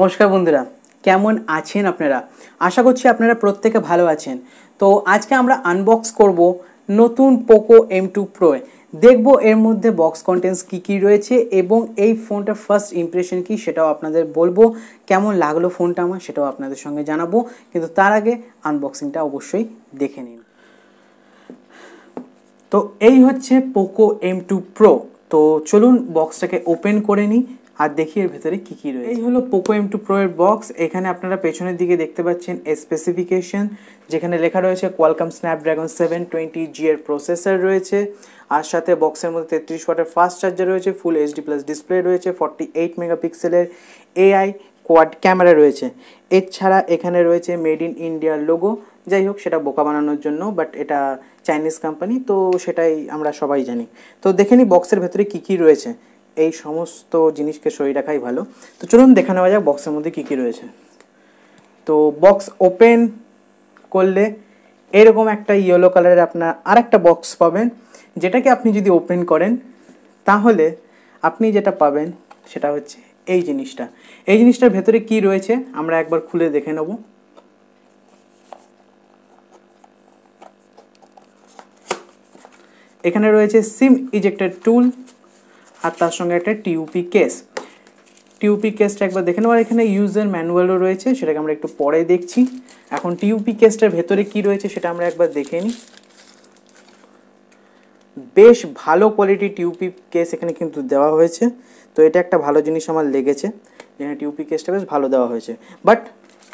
নমস্কার বন্ধুরা কেমন আছেন আপনারা আশা করছি আপনারা প্রত্যেকে ভালো আছেন তো আজকে আমরা আনবক্স করব নতুন পোকো এম টু প্রো দেখব এর মধ্যে বক্স কন্টেন্টস কী কী রয়েছে এবং এই ফোনটার ফার্স্ট ইমপ্রেশন কী সেটাও আপনাদের বলবো কেমন লাগলো ফোনটা আমার সেটাও আপনাদের সঙ্গে জানাবো কিন্তু তার আগে আনবক্সিংটা অবশ্যই দেখে নিন তো এই হচ্ছে পোকো এম টু প্রো তো চলুন বক্সটাকে ওপেন করে নিই আর দেখি এর ভেতরে কী কী রয়েছে এই হলো পোকো এম টু প্রো এর বক্স এখানে আপনারা পেছনের দিকে দেখতে পাচ্ছেন স্পেসিফিকেশন যেখানে লেখা রয়েছে Qualcomm Snapdragon seven twenty G এর প্রসেসর রয়েছে আর সাথে বক্সের মধ্যে তেত্রিশ ওয়াটের ফাস্ট চার্জার রয়েছে ফুল এইচডি প্লাস ডিসপ্লে রয়েছে ফর্টি এইট মেগাপিক্সেলের এআই কোয়াড ক্যামেরা রয়েছে এছাড়া এখানে রয়েছে মেড ইন ইন্ডিয়ার লোগো যাই হোক সেটা বোকা বানানোর জন্য বাট এটা চাইনিজ কোম্পানি তো সেটাই আমরা সবাই জানি তো দেখে নিই বক্সের ভেতরে কী কী রয়েছে এই সমস্ত জিনিসকে সরিয়ে রাখাই ভালো তো চলুন দেখে নেওয়া যাক বক্সের মধ্যে কী কী রয়েছে তো বক্স ওপেন করলে এরকম একটা ইয়েলো কালারের আপনার আরেকটা বক্স পাবেন যেটাকে আপনি যদি ওপেন করেন তাহলে আপনি যেটা পাবেন সেটা হচ্ছে এই জিনিসটা এই জিনিসটার ভেতরে কি রয়েছে আমরা একবার খুলে দেখে নেব এখানে রয়েছে সিম ইজেক্টেড টুল আর তার সঙ্গে একটা টিউপি কেস টিউপি কেসটা একবার দেখে নেওয়ার এখানে ইউজার ম্যানুয়ালও রয়েছে সেটাকে আমরা একটু পরে দেখছি এখন টিউপি কেসটার ভেতরে কি রয়েছে সেটা আমরা একবার দেখে নিই বেশ ভালো কোয়ালিটি টিউপি কেস এখানে কিন্তু দেওয়া হয়েছে তো এটা একটা ভালো জিনিস আমার লেগেছে এখানে টিউপি কেসটা বেশ ভালো দেওয়া হয়েছে বাট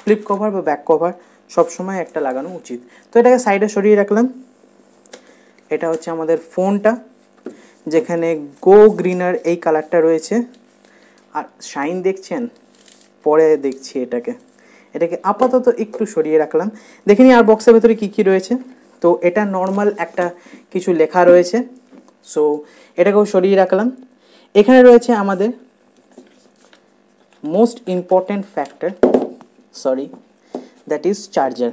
ফ্লিপ কভার বা ব্যাক কভার সবসময় একটা লাগানো উচিত তো এটাকে সাইডে সরিয়ে রাখলাম এটা হচ্ছে আমাদের ফোনটা যেখানে গো গ্রিনার এই কালারটা রয়েছে আর শাইন দেখছেন পরে দেখছি এটাকে এটাকে আপাতত একটু সরিয়ে রাখলাম দেখে আর বক্সের ভেতরে কী কী রয়েছে তো এটা নর্মাল একটা কিছু লেখা রয়েছে সো এটাকেও সরিয়ে রাখলাম এখানে রয়েছে আমাদের most important factor sorry that is charger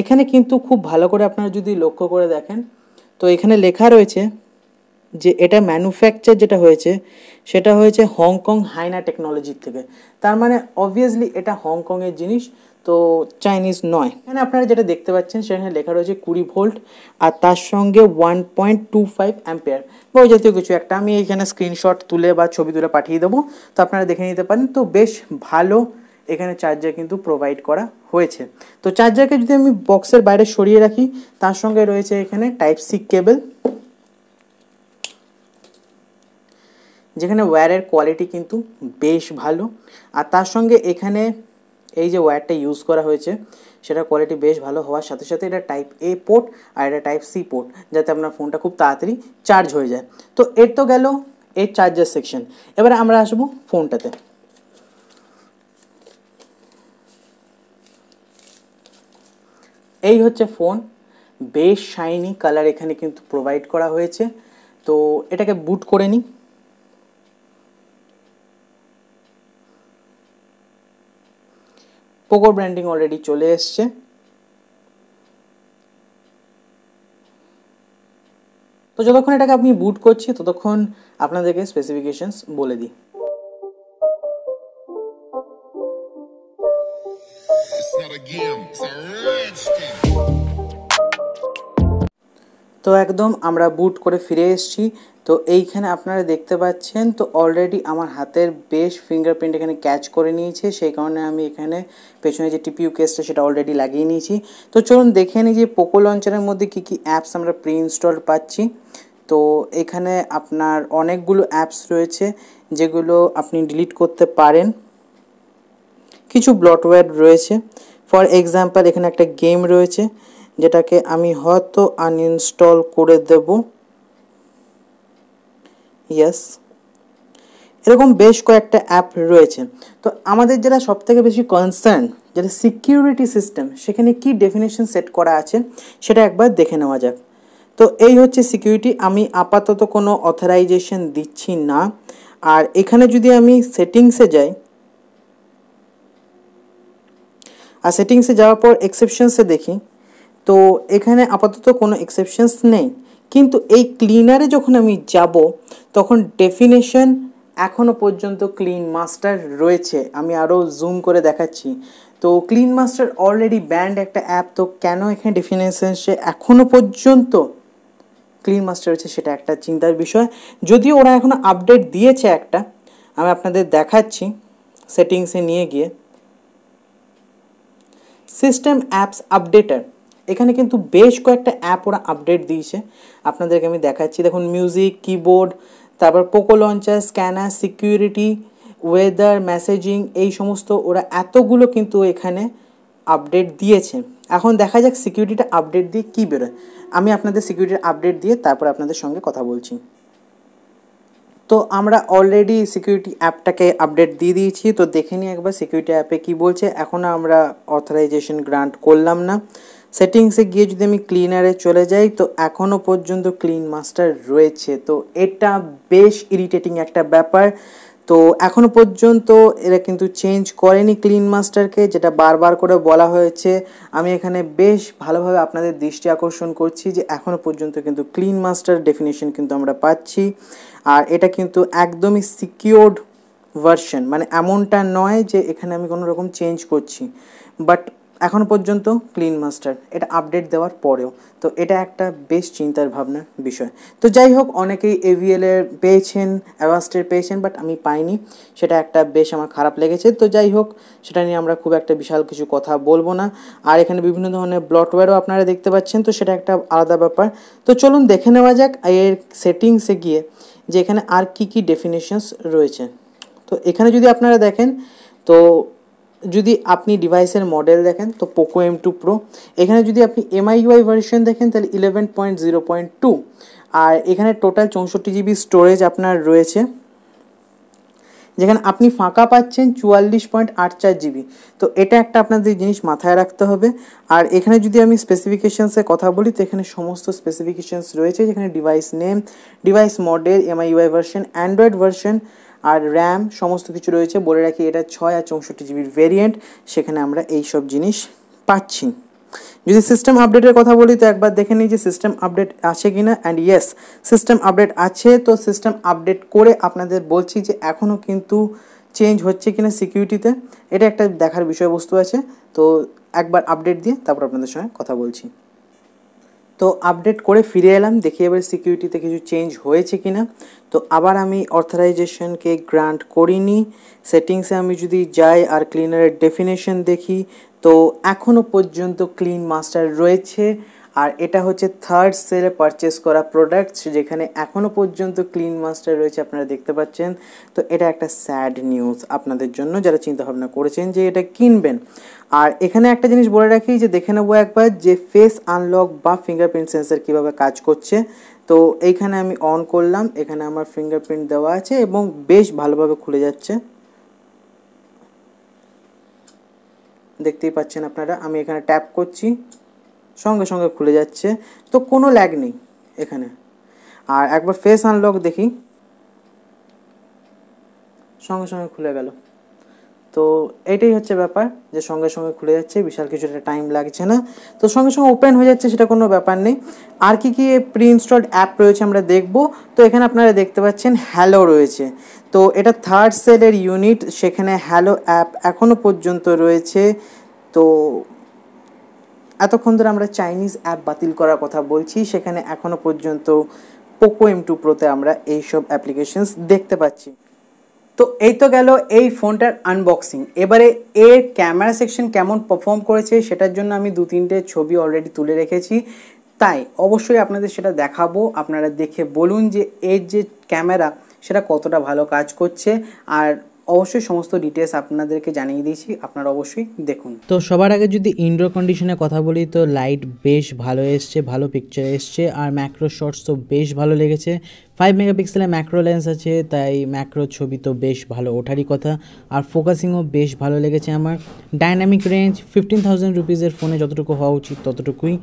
এখানে কিন্তু খুব ভালো করে আপনারা যদি লক্ষ্য করে দেখেন তো এখানে লেখা রয়েছে যে এটা ম্যানুফ্যাকচার যেটা হয়েছে সেটা হয়েছে হংকং হাইনা টেকনোলজির থেকে তার মানে অবভিয়াসলি এটা হংকংয়ের জিনিস তো চাইনিজ নয় এখানে আপনারা যেটা দেখতে পাচ্ছেন সেখানে লেখা রয়েছে কুড়ি ভোল্ট আর তার সঙ্গে one point two five ampere বা ওই জাতীয় কিছু একটা আমি এখানে স্ক্রিনশট তুলে বা ছবি তুলে পাঠিয়ে দেবো তো আপনারা দেখে নিতে পারেন তো বেশ ভালো এখানে চার্জার কিন্তু প্রোভাইড করা হয়েছে তো চার্জারকে যদি আমি বক্সের বাইরে সরিয়ে রাখি তার সঙ্গে রয়েছে এখানে টাইপ সি কেবেল যেখানে ওয়্যারের কোয়ালিটি কিন্তু বেশ ভালো আর তার সঙ্গে এখানে এই যে ওয়্যারটা ইউজ করা হয়েছে সেটার কোয়ালিটি বেশ ভালো হওয়ার সাথে সাথে এটা টাইপ এ পোর্ট আর এটা টাইপ সি পোর্ট যাতে আপনার ফোনটা খুব তাড়াতাড়ি চার্জ হয়ে যায় তো এর তো গেল এর চার্জার সেকশন এবারে আমরা আসবো ফোনটাতে এই হচ্ছে ফোন বেশ শাইনি কালার এখানে কিন্তু প্রোভাইড করা হয়েছে তো এটাকে বুট করে নিই পোকো ব্র্যান্ডিং অলরেডি চলে এসছে তো যতক্ষণ এটাকে আপনি বুট করছি ততক্ষণ আপনাদেরকে স্পেসিফিকেশনস বলে দিই তো একদম আমরা বুট করে ফিরে এসেছি তো এইখানে আপনারা দেখতে পাচ্ছেন তো অলরেডি আমার হাতের বেশ ফিঙ্গারপ্রিন্ট এখানে ক্যাচ করে নিয়েছে সেই কারণে আমি এখানে পেছনে যে টিপিউ কেসটা সেটা অলরেডি লাগিয়ে নিয়েছি তো চলুন দেখে নিই যে পোকো লঞ্চারের মধ্যে কী কী অ্যাপস আমরা প্রি ইনস্টল পাচ্ছি তো এখানে আপনার অনেকগুলো অ্যাপস রয়েছে যেগুলো আপনি ডিলিট করতে পারেন কিছু ব্লটওয়্যার রয়েছে ফর এক্সাম্পল এখানে একটা গেম রয়েছে যেটাকে আমি হয়তো আনইনস্টল করে দেবো ইয়েস এরকম বেশ কয়েকটা অ্যাপ রয়েছে তো আমাদের যেটা সবথেকে বেশি কনসার্ন যেটা সিকিউরিটি সিস্টেম সেখানে কি ডেফিনেশন সেট করা আছে সেটা একবার দেখে নেওয়া যাক তো এই হচ্ছে সিকিউরিটি আমি আপাতত কোনো অথরাইজেশন দিচ্ছি না আর এখানে যদি আমি সেটিংসে যাই আর সেটিংসে যাওয়ার পর এক্সেপশনসে দেখি তো এখানে আপাতত কোনো এক্সেপশনস নেই কিন্তু এই ক্লিনারে যখন আমি যাব তখন ডেফিনেশন এখনও পর্যন্ত ক্লিন মাস্টার রয়েছে আমি আরও জুম করে দেখাচ্ছি তো ক্লিন মাস্টার অলরেডি ব্যান্ড একটা অ্যাপ তো কেন এখানে ডেফিনেশন সে এখনও পর্যন্ত ক্লিন মাস্টার রয়েছে সেটা একটা চিন্তার বিষয় যদিও ওরা এখনও আপডেট দিয়েছে একটা আমি আপনাদের দেখাচ্ছি সেটিংসে নিয়ে গিয়ে সিস্টেম অ্যাপস আপডেটার এখানে কিন্তু বেশ কয়েকটা অ্যাপ ওরা আপডেট দিয়েছে আপনাদেরকে আমি দেখাচ্ছি দেখুন মিউজিক কিবোর্ড তারপর Poco launcher scanner security weather messaging এই সমস্ত ওরা এতগুলো কিন্তু এখানে আপডেট দিয়েছে এখন দেখা যাক সিকিউরিটিটা আপডেট দিয়ে কী বেরোয় আমি আপনাদের সিকিউরিটির আপডেট দিয়ে তারপর আপনাদের সঙ্গে কথা বলছি তো আমরা অলরেডি সিকিউরিটি অ্যাপটাকে আপডেট দিয়ে দিয়েছি তো দেখে নিই একবার সিকিউরিটি অ্যাপে কি বলছে এখনও আমরা অথরাইজেশন গ্রান্ট করলাম না সেটিংসে গিয়ে যদি আমি ক্লিনারে চলে যাই তো এখনও পর্যন্ত ক্লিন মাস্টার রয়েছে তো এটা বেশ ইরিটেটিং একটা ব্যাপার তো এখনও পর্যন্ত এরা কিন্তু চেঞ্জ করেনি ক্লিন মাস্টারকে যেটা বারবার করে বলা হয়েছে আমি এখানে বেশ ভালোভাবে আপনাদের দৃষ্টি আকর্ষণ করছি যে এখনও পর্যন্ত কিন্তু ক্লিন মাস্টার ডেফিনেশন কিন্তু আমরা পাচ্ছি আর এটা কিন্তু একদমই সিকিওর্ড ভার্সন মানে এমনটা নয় যে এখানে আমি কোনো রকম চেঞ্জ করছি বাট এখন পর্যন্ত ক্লিন মাস্টার এটা আপডেট দেওয়ার পরেও তো এটা একটা বেশ চিন্তার ভাবনার বিষয় তো যাই হোক অনেকেই এভিএলের পেয়েছেন অ্যাভাস্টের পেয়েছেন বাট আমি পাইনি সেটা একটা বেশ আমার খারাপ লেগেছে তো যাই হোক সেটা নিয়ে আমরা খুব একটা বিশাল কিছু কথা বলবো না আর এখানে বিভিন্ন ধরনের ব্লটওয়্যারও আপনারা দেখতে পাচ্ছেন তো সেটা একটা আলাদা ব্যাপার তো চলুন দেখে নেওয়া যাক এর সেটিংসে গিয়ে যে এখানে আর কি কি ডেফিনেশনস রয়েছে তো এখানে যদি আপনারা দেখেন তো যদি আপনি ডিভাইসের মডেল দেখেন তো পোকো এম টু প্রো এখানে যদি আপনি এমআইইউআই ভার্সন দেখেন তাহলে eleven point zero point two আর এখানে টোটাল চৌষট্টি জিবি স্টোরেজ আপনার রয়েছে যেখানে আপনি ফাঁকা পাচ্ছেন চুয়াল্লিশ পয়েন্ট আট চার জিবি তো এটা একটা আপনাদের জিনিস মাথায় রাখতে হবে আর এখানে যদি আমি স্পেসিফিকেশানসের কথা বলি তো এখানে সমস্ত স্পেসিফিকেশানস রয়েছে যেখানে device name device model MI UI version Android version আর র্যাম সমস্ত কিছু রয়েছে বলে রাখি এটা ছয় আর চৌষট্টি জিবির ভেরিয়েন্ট সেখানে আমরা এই সব জিনিস পাচ্ছি যদি সিস্টেম আপডেটের কথা বলি তো একবার দেখে নিই যে সিস্টেম আপডেট আছে কি না অ্যান্ড ইয়েস সিস্টেম আপডেট আছে তো সিস্টেম আপডেট করে আপনাদের বলছি যে এখনও কিন্তু চেঞ্জ হচ্ছে কি না সিকিউরিটিতে এটা একটা দেখার বিষয়বস্তু আছে তো একবার আপডেট দিয়ে তারপর আপনাদের সঙ্গে কথা বলছি তো আপডেট করে ফিরে এলাম দেখি এবার সিকিউরিটিতে কিছু চেঞ্জ হয়েছে কি না তো আবার আমি অথরাইজেশনকে গ্রান্ট করিনি সেটিংসে আমি যদি যাই আর ক্লিনারের ডেফিনেশন দেখি তো এখনও পর্যন্ত ক্লিন মাস্টার রয়েছে আর এটা হচ্ছে থার্ড সেলে পারচেস করা প্রোডাক্টস যেখানে এখনও পর্যন্ত ক্লিন মাস্টার রয়েছে আপনারা দেখতে পাচ্ছেন তো এটা একটা স্যাড নিউজ আপনাদের জন্য যারা চিন্তাভাবনা করেছেন যে এটা কিনবেন আর এখানে একটা জিনিস বলে রাখি যে দেখে নেবো একবার যে ফেস আনলক বা ফিঙ্গারপ্রিন্ট সেন্সার কীভাবে কাজ করছে তো এইখানে আমি অন করলাম এখানে আমার ফিঙ্গারপ্রিন্ট দেওয়া আছে এবং বেশ ভালোভাবে খুলে যাচ্ছে দেখতেই পাচ্ছেন আপনারা আমি এখানে ট্যাপ করছি সঙ্গে সঙ্গে খুলে যাচ্ছে তো কোনো ল্যাগ নেই এখানে আর একবার ফেস আনলক দেখি সঙ্গে সঙ্গে খুলে গেল তো এটাই হচ্ছে ব্যাপার যে সঙ্গে সঙ্গে খুলে যাচ্ছে বিশাল কিছুটা টাইম লাগছে না তো সঙ্গে সঙ্গে ওপেন হয়ে যাচ্ছে সেটা কোনো ব্যাপার নেই আর কি কি প্রি ইনস্টলড অ্যাপ রয়েছে আমরা দেখবো তো এখানে আপনারা দেখতে পাচ্ছেন হ্যালো রয়েছে তো এটা থার্ড সেলের ইউনিট সেখানে হ্যালো অ্যাপ এখনও পর্যন্ত রয়েছে তো এতক্ষণ ধরে আমরা চাইনিজ অ্যাপ বাতিল করার কথা বলছি সেখানে এখনও পর্যন্ত পোকো এম টু প্রোতে আমরা এইসব অ্যাপ্লিকেশনস দেখতে পাচ্ছি তো এই তো গেল এই ফোনটার আনবক্সিং এবারে এর ক্যামেরা সেকশন কেমন পারফর্ম করেছে সেটার জন্য আমি দু তিনটে ছবি অলরেডি তুলে রেখেছি তাই অবশ্যই আপনাদের সেটা দেখাবো আপনারা দেখে বলুন যে এর যে ক্যামেরা সেটা কতটা ভালো কাজ করছে আর অবশ্যই সমস্ত ডিটেলস আপনাদেরকে জানিয়ে দিয়েছি আপনারা অবশ্যই দেখুন তো সবার আগে যদি ইনডোর কন্ডিশনে কথা বলি তো লাইট বেশ ভালো এসছে ভালো পিকচার এসছে আর ম্যাক্রো শর্টস তো বেশ ভালো লেগেছে ফাইভ মেগাপিক্সেলের ম্যাক্রো লেন্স আছে তাই ম্যাক্রো ছবি তো বেশ ভালো ওঠারই কথা আর ফোকাসিংও বেশ ভালো লেগেছে আমার ডাইনামিক রেঞ্জ ফিফটিন থাউজেন্ড রুপিজের ফোনে যতটুকু হওয়া উচিত ততটুকুই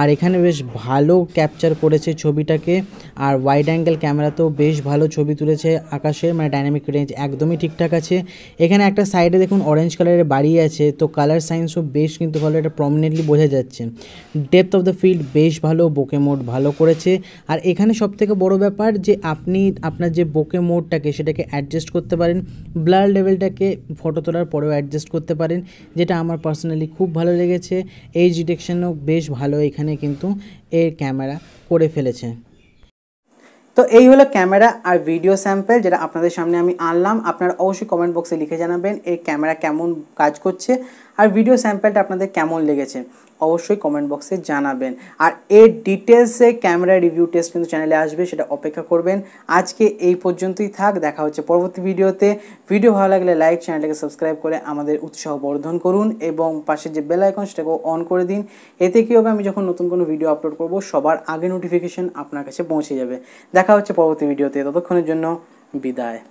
আর এখানে বেশ ভালো ক্যাপচার করেছে ছবিটাকে আর ওয়াইড অ্যাঙ্গেল ক্যামেরাতেও বেশ ভালো ছবি তুলেছে আকাশে মানে ডাইনামিক রেঞ্জ একদমই ঠিকঠাক দেখাচ্ছে এখানে একটা সাইডে দেখুন অরেঞ্জ কালারের বাড়ি আছে তো কালার সাইন্সও বেশ কিন্তু ভালো এটা প্রমিনেন্টলি বোঝা যাচ্ছে ডেপথ অফ দ্য ফিল্ড বেশ ভালো বোকে মোড ভালো করেছে আর এখানে সবথেকে বড় ব্যাপার যে আপনি আপনার যে বোকে মোডটাকে সেটাকে অ্যাডজাস্ট করতে পারেন ব্লার লেভেলটাকে ফটো তোলার পরেও অ্যাডজাস্ট করতে পারেন যেটা আমার পার্সোনালি খুব ভালো লেগেছে এই ডিটেকশনও বেশ ভালো এখানে কিন্তু এর ক্যামেরা করে ফেলেছে তো এই হলো ক্যামেরা আর ভিডিও স্যাম্পেল যেটা আপনাদের সামনে আমি আনলাম আপনারা অবশ্যই কমেন্ট বক্সে লিখে জানাবেন এই ক্যামেরা কেমন কাজ করছে আর ভিডিও স্যাম্পেলটা আপনাদের কেমন লেগেছে অবশ্যই কমেন্ট বক্সে জানাবেন আর এর ডিটেলসে ক্যামেরা রিভিউ টেস্ট কিন্তু চ্যানেলে আসবে সেটা অপেক্ষা করবেন আজকে এই পর্যন্তই থাক দেখা হচ্ছে পরবর্তী ভিডিওতে ভিডিও ভালো লাগলে লাইক চ্যানেলটাকে সাবস্ক্রাইব করে আমাদের উৎসাহ বর্ধন করুন এবং পাশে যে বেল আইকন সেটাকেও অন করে দিন এতে কী হবে আমি যখন নতুন কোনো ভিডিও আপলোড করব সবার আগে নোটিফিকেশন আপনার কাছে পৌঁছে যাবে দেখা হচ্ছে পরবর্তী ভিডিওতে ততক্ষণের জন্য বিদায়